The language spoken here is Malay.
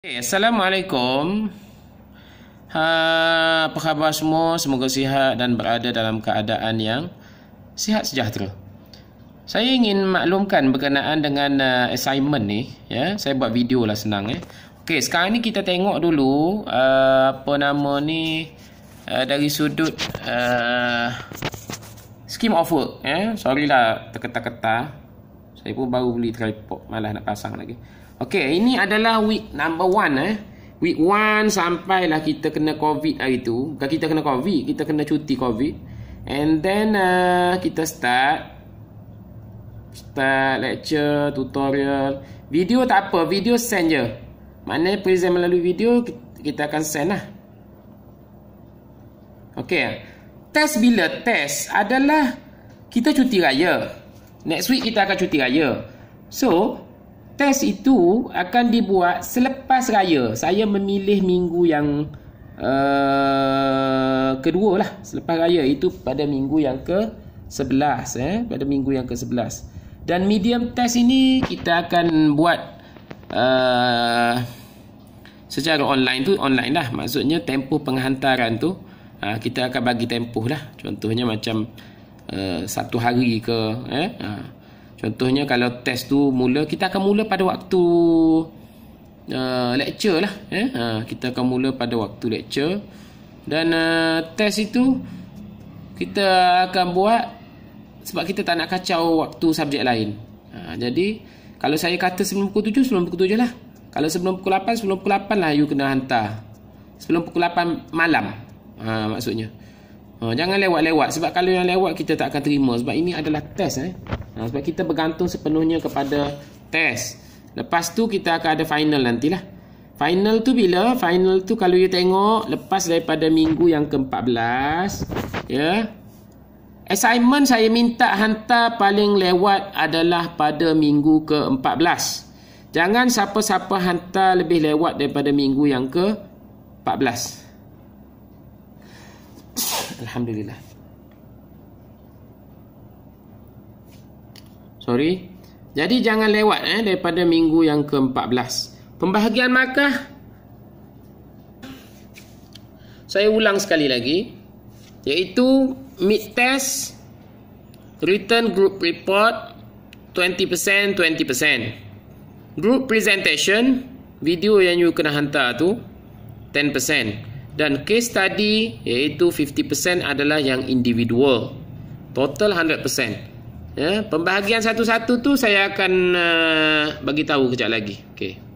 Okay, Assalamualaikum. Ha, apa khabar semua? Semoga sihat dan berada dalam keadaan yang sihat sejahtera. Saya ingin maklumkan berkenaan dengan uh, assignment ni. Ya, saya buat video lah senang. Eh. Ya. Okay, sekarang ni kita tengok dulu uh, apa nama ni uh, dari sudut uh, scheme of work. Eh. Sorry lah terketa-ketar. Saya pun baru beli tripod Malah nak pasang lagi Okay ini adalah week number one eh Week one sampailah kita kena covid hari tu Bukan kita kena covid Kita kena cuti covid And then uh, kita start Start lecture, tutorial Video tak apa, video send je Maknanya present melalui video Kita akan send lah Okay Test bila? Test adalah Kita cuti raya Next week kita akan cuti raya. So, test itu akan dibuat selepas raya. Saya memilih minggu yang uh, kedua lah. Selepas raya itu pada minggu yang ke-11. Eh? Pada minggu yang ke-11. Dan medium test ini kita akan buat uh, secara online tu online lah. Maksudnya tempoh penghantaran tu ah, kita akan bagi tempoh lah. Contohnya macam Eh, satu hari ke eh ha. contohnya kalau test tu mula kita akan mula pada waktu uh, lecture lah eh ha. kita akan mula pada waktu lecture dan uh, test itu kita akan buat sebab kita tak nak kacau waktu subjek lain ha. jadi kalau saya kata sebelum pukul 7 sebelum pukul 7 lah kalau sebelum pukul 8 sebelum pukul 8 lah you kena hantar sebelum pukul 8 malam ha, maksudnya Ha, jangan lewat-lewat sebab kalau yang lewat kita tak akan terima sebab ini adalah test eh. Ha, sebab kita bergantung sepenuhnya kepada test. Lepas tu kita akan ada final nantilah. Final tu bila? Final tu kalau you tengok lepas daripada minggu yang ke-14 ya. Yeah. Assignment saya minta hantar paling lewat adalah pada minggu ke-14. Jangan siapa-siapa hantar lebih lewat daripada minggu yang ke-14. Alhamdulillah Sorry Jadi jangan lewat eh Daripada minggu yang ke-14 Pembahagian Makkah Saya ulang sekali lagi Iaitu Mid test Written group report 20% 20% Group presentation Video yang you kena hantar tu 10% dan case study iaitu 50% adalah yang individual total 100% ya pembahagian satu-satu tu saya akan uh, bagi tahu kejap lagi okey